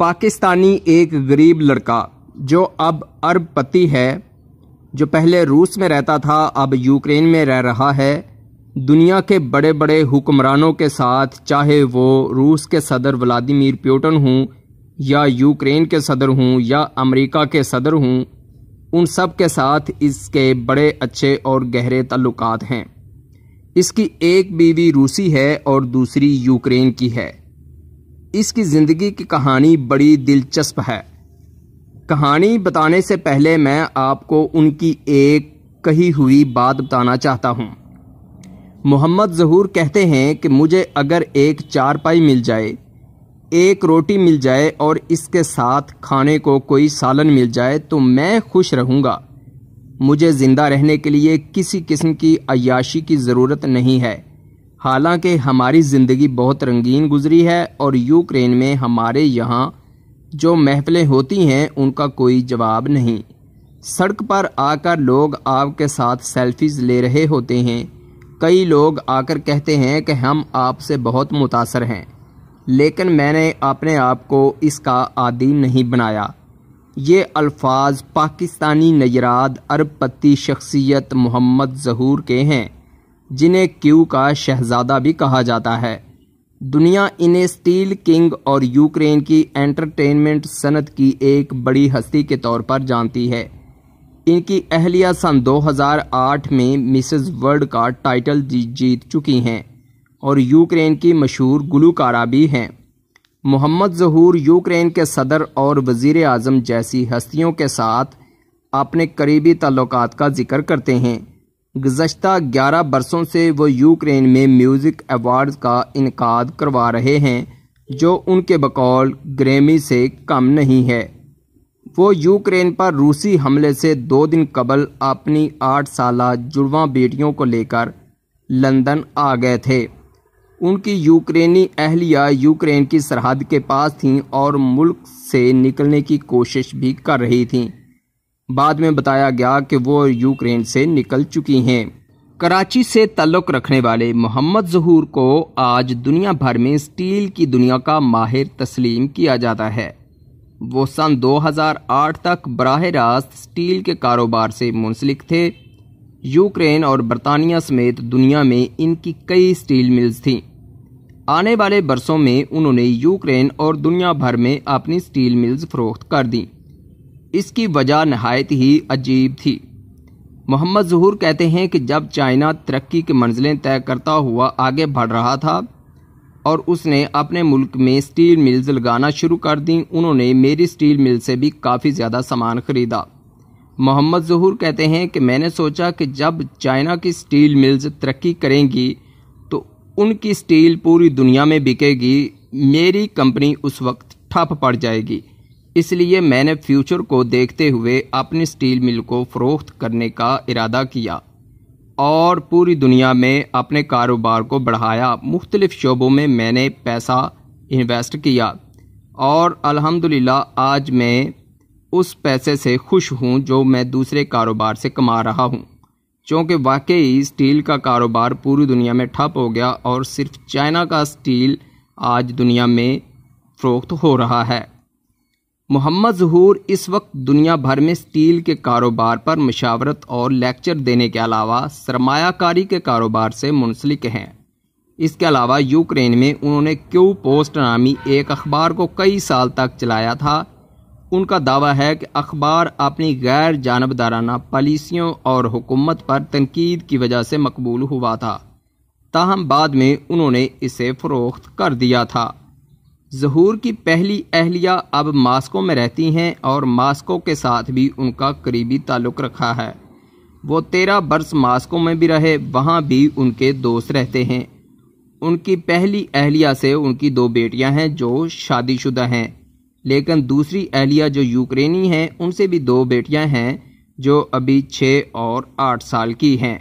पाकिस्तानी एक गरीब लड़का जो अब अरबपति है जो पहले रूस में रहता था अब यूक्रेन में रह रहा है दुनिया के बड़े बड़े हुक्मरानों के साथ चाहे वो रूस के सदर व्लादिमीर प्योटन हूँ या यूक्रेन के सदर हों या अमेरिका के सदर हूँ उन सब के साथ इसके बड़े अच्छे और गहरे तल्लुकात हैं इसकी एक बीवी रूसी है और दूसरी यूक्रेन की है इसकी ज़िंदगी की कहानी बड़ी दिलचस्प है कहानी बताने से पहले मैं आपको उनकी एक कही हुई बात बताना चाहता हूँ मोहम्मद जहूर कहते हैं कि मुझे अगर एक चारपाई मिल जाए एक रोटी मिल जाए और इसके साथ खाने को कोई सालन मिल जाए तो मैं खुश रहूँगा मुझे ज़िंदा रहने के लिए किसी किस्म की अयाशी की ज़रूरत नहीं है हालांकि हमारी ज़िंदगी बहुत रंगीन गुजरी है और यूक्रेन में हमारे यहाँ जो महफिलें होती हैं उनका कोई जवाब नहीं सड़क पर आकर लोग आपके साथ सेल्फीज़ ले रहे होते हैं कई लोग आकर कहते हैं कि हम आपसे बहुत मुतासर हैं लेकिन मैंने अपने आप को इसका आदि नहीं बनाया ये अल्फाज पाकिस्तानी नजराद अरब शख्सियत मोहम्मद जहूर के हैं जिन्हें क्यू का शहजादा भी कहा जाता है दुनिया इन्हें स्टील किंग और यूक्रेन की एंटरटेनमेंट सनत की एक बड़ी हस्ती के तौर पर जानती है इनकी अहलिया सन 2008 में मिसेस वर्ल्ड का टाइटल जीत चुकी हैं और यूक्रेन की मशहूर गुलकारा भी हैं मोहम्मद जहूर यूक्रेन के सदर और वजीर अजम जैसी हस्तियों के साथ अपने करीबी तल्लक का जिक्र करते हैं गुजशत ग्यारह बरसों से वो यूक्रेन में म्यूज़िक अवार्ड्स का इनका करवा रहे हैं जो उनके बकौल ग्रेमी से कम नहीं है वो यूक्रेन पर रूसी हमले से दो दिन कबल अपनी आठ साल जुड़वा बेटियों को लेकर लंदन आ गए थे उनकी यूक्रेनी अहलिया यूक्रेन की सरहद के पास थीं और मुल्क से निकलने की कोशिश भी कर रही थीं बाद में बताया गया कि वो यूक्रेन से निकल चुकी हैं कराची से तल्लुक़ रखने वाले मोहम्मद जहूर को आज दुनिया भर में स्टील की दुनिया का माहिर तस्लीम किया जाता है वो सन 2008 तक बरह रास्त स्टील के कारोबार से मुंसलिक थे यूक्रेन और बरतानिया समेत दुनिया में इनकी कई स्टील मिल्स थीं आने वाले बरसों में उन्होंने यूक्रेन और दुनिया भर में अपनी स्टील मिल्स फरोख्त कर दीं इसकी वजह नहायत ही अजीब थी मोहम्मद जहूर कहते हैं कि जब चाइना तरक्की की मंजिलें तय करता हुआ आगे बढ़ रहा था और उसने अपने मुल्क में स्टील मिल्स लगाना शुरू कर दी उन्होंने मेरी स्टील मिल से भी काफ़ी ज़्यादा सामान ख़रीदा मोहम्मद जहूर कहते हैं कि मैंने सोचा कि जब चाइना की स्टील मिल्स तरक्की करेंगी तो उनकी स्टील पूरी दुनिया में बिकेगी मेरी कंपनी उस वक्त ठप पड़ जाएगी इसलिए मैंने फ्यूचर को देखते हुए अपनी स्टील मिल को फ़रोख्त करने का इरादा किया और पूरी दुनिया में अपने कारोबार को बढ़ाया मुख्तलिफ़ शोबों में मैंने पैसा इन्वेस्ट किया और अल्हम्दुलिल्लाह आज मैं उस पैसे से खुश हूँ जो मैं दूसरे कारोबार से कमा रहा हूँ क्योंकि वाकई स्टील का कारोबार पूरी दुनिया में ठप हो गया और सिर्फ चाइना का स्टील आज दुनिया में फ़रोख्त हो रहा है मोहम्मद जहूर इस वक्त दुनिया भर में स्टील के कारोबार पर मशावरत और लेक्चर देने के अलावा सरमायाकारी के कारोबार से मुंसलिक हैं इसके अलावा यूक्रेन में उन्होंने क्यू पोस्ट नामी एक अखबार को कई साल तक चलाया था उनका दावा है कि अखबार अपनी गैर जानबदाराना पॉलिसियों और हुकूमत पर तनकीद की वजह से मकबूल हुआ था ताहम बाद में उन्होंने इसे फ़रोख्त कर दिया था जहूर की पहली अहलिया अब मास्को में रहती हैं और मास्को के साथ भी उनका करीबी ताल्लुक़ रखा है वो तेरह बरस मास्को में भी रहे वहाँ भी उनके दोस्त रहते हैं उनकी पहली अहलिया से उनकी दो बेटियाँ हैं जो शादीशुदा हैं लेकिन दूसरी अहलिया जो यूक्रेनी हैं उनसे भी दो बेटियाँ हैं जो अभी छः और आठ साल की हैं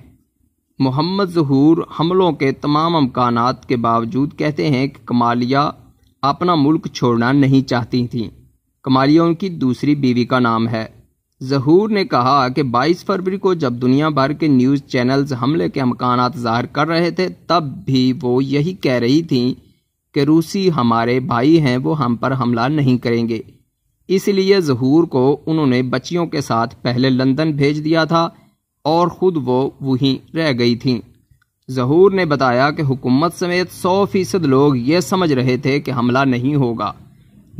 मोहम्मद जहूर हमलों के तमाम अमकान के बावजूद कहते हैं कि कमालिया अपना मुल्क छोड़ना नहीं चाहती थीं कमालिया उनकी दूसरी बीवी का नाम है जहूर ने कहा कि 22 फरवरी को जब दुनिया भर के न्यूज़ चैनल्स हमले के अमकान ज़ाहिर कर रहे थे तब भी वो यही कह रही थीं कि रूसी हमारे भाई हैं वो हम पर हमला नहीं करेंगे इसलिए जहूर को उन्होंने बच्चियों के साथ पहले लंदन भेज दिया था और ख़ुद वो वहीं रह गई थीं जहूर ने बताया कि हुकूमत समेत सौ फीसद लोग ये समझ रहे थे कि हमला नहीं होगा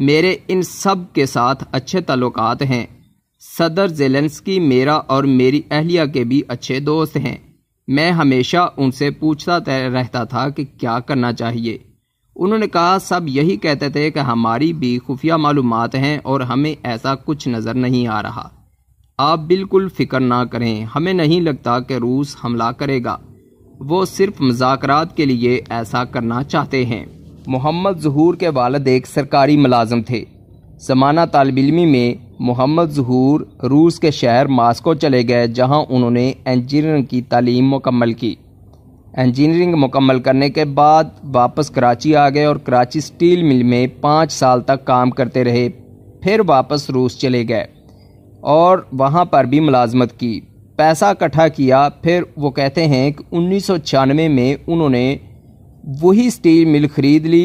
मेरे इन सब के साथ अच्छे तल्लक हैं सदर जेलेंसकी मेरा और मेरी अहलिया के भी अच्छे दोस्त हैं मैं हमेशा उनसे पूछता रहता था कि क्या करना चाहिए उन्होंने कहा सब यही कहते थे कि हमारी भी खुफिया मालूम हैं और हमें ऐसा कुछ नज़र नहीं आ रहा आप बिल्कुल फिक्र ना करें हमें नहीं लगता कि रूस हमला करेगा वो सिर्फ मजाक के लिए ऐसा करना चाहते हैं मोहम्मद जहूर के वालद एक सरकारी मुलाजम थे जमाना तालब इलमी में मोहम्मद जहूर रूस के शहर मास्को चले गए जहां उन्होंने इंजीनियरिंग की तालीम मुकम्मल की इंजीनियरिंग मुकम्मल करने के बाद वापस कराची आ गए और कराची स्टील मिल में पाँच साल तक काम करते रहे फिर वापस रूस चले गए और वहाँ पर भी मुलाजमत की पैसा इकट्ठा किया फिर वो कहते हैं कि उन्नीस में उन्होंने वही स्टील मिल खरीद ली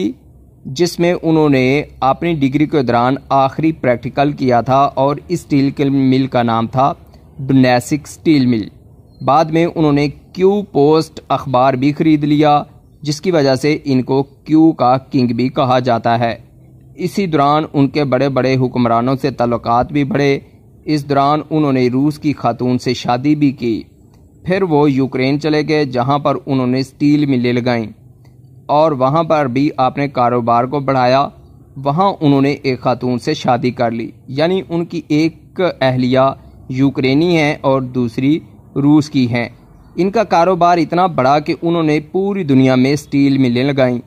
जिसमें उन्होंने अपनी डिग्री के दौरान आखिरी प्रैक्टिकल किया था और इस स्टील मिल का नाम था डोनेसिक स्टील मिल बाद में उन्होंने क्यू पोस्ट अखबार भी खरीद लिया जिसकी वजह से इनको क्यू का किंग भी कहा जाता है इसी दौरान उनके बड़े बड़े हुक्मरानों से तल्लक़ात भी बढ़े इस दौरान उन्होंने रूस की खातून से शादी भी की फिर वो यूक्रेन चले गए जहाँ पर उन्होंने स्टील मिलें लगाई और वहाँ पर भी आपने कारोबार को बढ़ाया वहाँ उन्होंने एक खातून से शादी कर ली यानी उनकी एक अहलिया यूक्रेनी है और दूसरी रूस की हैं इनका कारोबार इतना बड़ा कि उन्होंने पूरी दुनिया में स्टील मिलें लगाई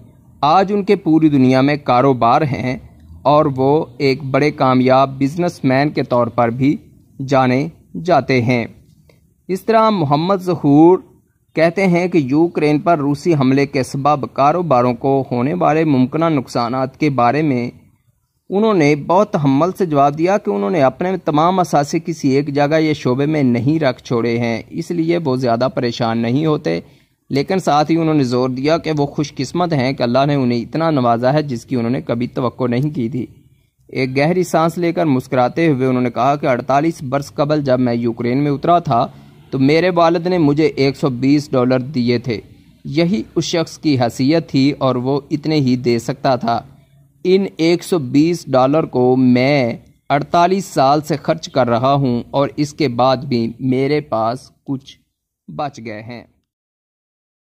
आज उनके पूरी दुनिया में कारोबार हैं और वो एक बड़े कामयाब बिजनेसमैन के तौर पर भी जाने जाते हैं इस तरह मोहम्मद जहूर कहते हैं कि यूक्रेन पर रूसी हमले के सबब कारोबारों को होने वाले मुमकिन नुकसान के बारे में उन्होंने बहुत हमल से जवाब दिया कि उन्होंने अपने तमाम असासे किसी एक जगह या शोबे में नहीं रख छोड़े हैं इसलिए वो ज़्यादा परेशान नहीं होते लेकिन साथ ही उन्होंने जोर दिया कि वो खुशकस्मत हैं कि अल्लाह ने उन्हें इतना नवाजा है जिसकी उन्होंने कभी तो नहीं की थी एक गहरी सांस लेकर मुस्कुराते हुए उन्होंने कहा कि 48 बरस कबल जब मैं यूक्रेन में उतरा था तो मेरे वालद ने मुझे 120 डॉलर दिए थे यही उस शख्स की हैसियत थी और वो इतने ही दे सकता था इन 120 डॉलर को मैं 48 साल से खर्च कर रहा हूँ और इसके बाद भी मेरे पास कुछ बच गए हैं